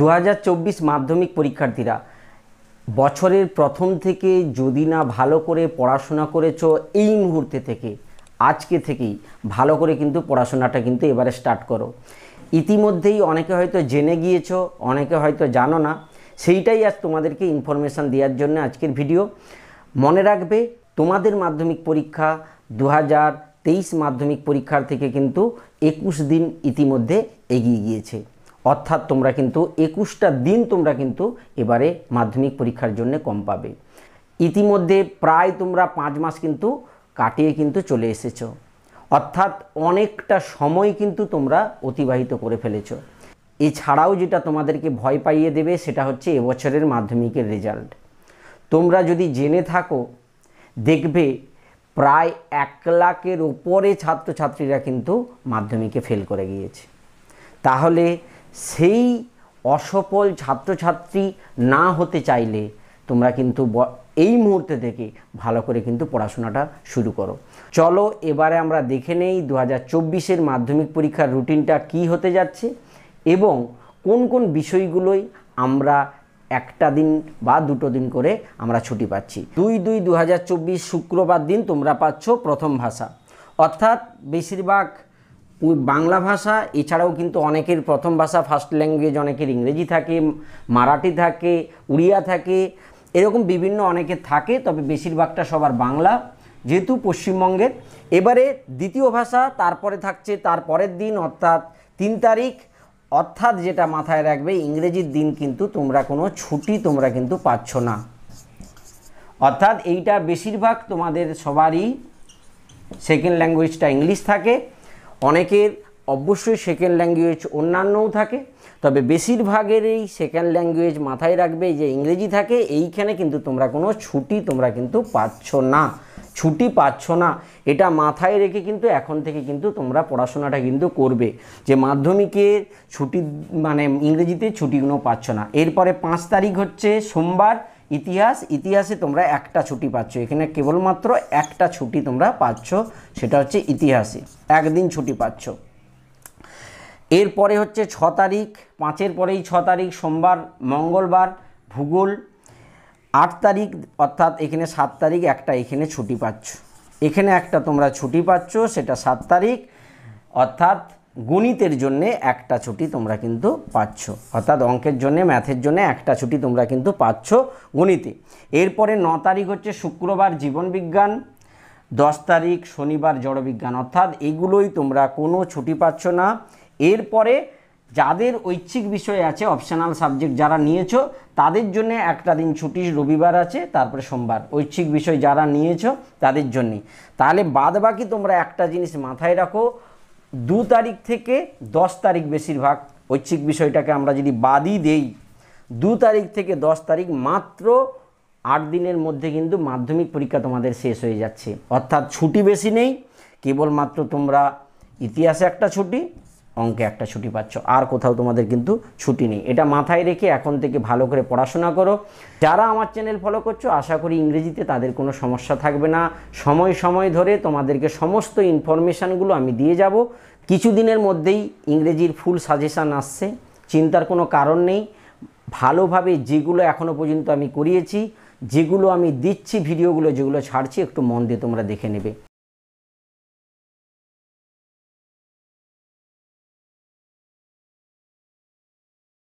দু মাধ্যমিক পরীক্ষার্থীরা বছরের প্রথম থেকে যদি না ভালো করে পড়াশোনা করেছো এই মুহূর্তে থেকে আজকে থেকেই ভালো করে কিন্তু পড়াশোনাটা কিন্তু এবারে স্টার্ট করো ইতিমধ্যেই অনেকে হয়তো জেনে গিয়েছো অনেকে হয়তো জানো না সেইটাই আজ তোমাদেরকে ইনফরমেশান দেওয়ার জন্য আজকের ভিডিও মনে রাখবে তোমাদের মাধ্যমিক পরীক্ষা দু মাধ্যমিক পরীক্ষার থেকে কিন্তু একুশ দিন ইতিমধ্যে এগিয়ে গিয়েছে অর্থাৎ তোমরা কিন্তু একুশটা দিন তোমরা কিন্তু এবারে মাধ্যমিক পরীক্ষার জন্য কম পাবে ইতিমধ্যে প্রায় তোমরা পাঁচ মাস কিন্তু কাটিয়ে কিন্তু চলে এসেছো অর্থাৎ অনেকটা সময় কিন্তু তোমরা অতিবাহিত করে ফেলেছ এছাড়াও যেটা তোমাদেরকে ভয় পাইয়ে দেবে সেটা হচ্ছে এবছরের মাধ্যমিকের রেজাল্ট তোমরা যদি জেনে থাকো দেখবে প্রায় এক লাখের ওপরে ছাত্রছাত্রীরা কিন্তু মাধ্যমিকে ফেল করে গিয়েছে তাহলে সেই অসফল ছাত্রছাত্রী না হতে চাইলে তোমরা কিন্তু এই মুহূর্তে থেকে ভালো করে কিন্তু পড়াশোনাটা শুরু করো চলো এবারে আমরা দেখে নেই দু হাজার মাধ্যমিক পরীক্ষার রুটিনটা কি হতে যাচ্ছে এবং কোন কোন বিষয়গুলোই আমরা একটা দিন বা দুটো দিন করে আমরা ছুটি পাচ্ছি দুই দুই দু শুক্রবার দিন তোমরা পাচ্ছ প্রথম ভাষা অর্থাৎ বেশিরভাগ বাংলা ভাষা এছাড়াও কিন্তু অনেকের প্রথম ভাষা ফার্স্ট ল্যাঙ্গুয়েজ অনেকের ইংরেজি থাকে মারাঠি থাকে উড়িয়া থাকে এরকম বিভিন্ন অনেকে থাকে তবে বেশিরভাগটা সবার বাংলা যেহেতু পশ্চিমবঙ্গের এবারে দ্বিতীয় ভাষা তারপরে থাকছে তারপরের দিন অর্থাৎ তিন তারিখ অর্থাৎ যেটা মাথায় রাখবে ইংরেজির দিন কিন্তু তোমরা কোনো ছুটি তোমরা কিন্তু পাচ্ছ না অর্থাৎ এইটা বেশিরভাগ তোমাদের সবারই সেকেন্ড ল্যাঙ্গুয়েজটা ইংলিশ থাকে অনেকের অবশ্যই সেকেন্ড ল্যাঙ্গুয়েজ অন্যান্যও থাকে তবে বেশিরভাগেরই সেকেন্ড ল্যাঙ্গুয়েজ মাথায় রাখবে যে ইংরেজি থাকে এইখানে কিন্তু তোমরা কোনো ছুটি তোমরা কিন্তু পাচ্ছ না ছুটি পাচ্ছ না এটা মাথায় রেখে কিন্তু এখন থেকে কিন্তু তোমরা পড়াশোনাটা কিন্তু করবে যে মাধ্যমিকের ছুটি মানে ইংরেজিতে ছুটিগুলো পাচ্ছ না এরপরে পাঁচ তারিখ হচ্ছে সোমবার ইতিহাস ইতিহাসে তোমরা একটা ছুটি পাচ্ছ এখানে কেবলমাত্র একটা ছুটি তোমরা পাচ্ছ সেটা হচ্ছে ইতিহাসে একদিন ছুটি পাচ্ছ এরপরে হচ্ছে ছ তারিখ পাঁচের পরেই ছ তারিখ সোমবার মঙ্গলবার ভূগোল আট তারিখ অর্থাৎ এখানে সাত তারিখ একটা এখানে ছুটি পাচ্ছ এখানে একটা তোমরা ছুটি পাচ্ছ সেটা সাত তারিখ অর্থাৎ গণিতের জন্যে একটা ছুটি তোমরা কিন্তু পাচ্ছ অর্থাৎ অঙ্কের জন্য ম্যাথের জন্য একটা ছুটি তোমরা কিন্তু পাচ্ছ গণিতে এরপরে ন তারিখ হচ্ছে শুক্রবার জীবন বিজ্ঞান দশ তারিখ শনিবার জড়বিজ্ঞান অর্থাৎ এগুলোই তোমরা কোনো ছুটি পাচ্ছ না এরপরে যাদের ঐচ্ছিক বিষয় আছে অপশনাল সাবজেক্ট যারা নিয়েছো তাদের জন্য একটা দিন ছুটি রবিবার আছে তারপরে সোমবার ঐচ্ছিক বিষয় যারা নিয়েছ তাদের জন্যে তাহলে বাদ বাকি তোমরা একটা জিনিস মাথায় রাখো দু তারিখ থেকে দশ তারিখ বেশিরভাগ ঐচ্ছিক বিষয়টাকে আমরা যদি বাদই দেই দু তারিখ থেকে দশ তারিখ মাত্র আট দিনের মধ্যে কিন্তু মাধ্যমিক পরীক্ষা তোমাদের শেষ হয়ে যাচ্ছে অর্থাৎ ছুটি বেশি নেই কেবলমাত্র তোমরা ইতিহাসে একটা ছুটি অঙ্কে একটা ছুটি পাচ্ছ আর কোথাও তোমাদের কিন্তু ছুটি নেই এটা মাথায় রেখে এখন থেকে ভালো করে পড়াশোনা করো যারা আমার চ্যানেল ফলো করছো আশা করি ইংরেজিতে তাদের কোনো সমস্যা থাকবে না সময় সময় ধরে তোমাদেরকে সমস্ত ইনফরমেশানগুলো আমি দিয়ে যাব কিছুদিনের মধ্যেই ইংরেজির ফুল সাজেশান আসছে চিন্তার কোনো কারণ নেই ভালোভাবে যেগুলো এখনও পর্যন্ত আমি করিয়েছি যেগুলো আমি দিচ্ছি ভিডিওগুলো যেগুলো ছাড়ছি একটু মন দিয়ে তোমরা দেখে নেবে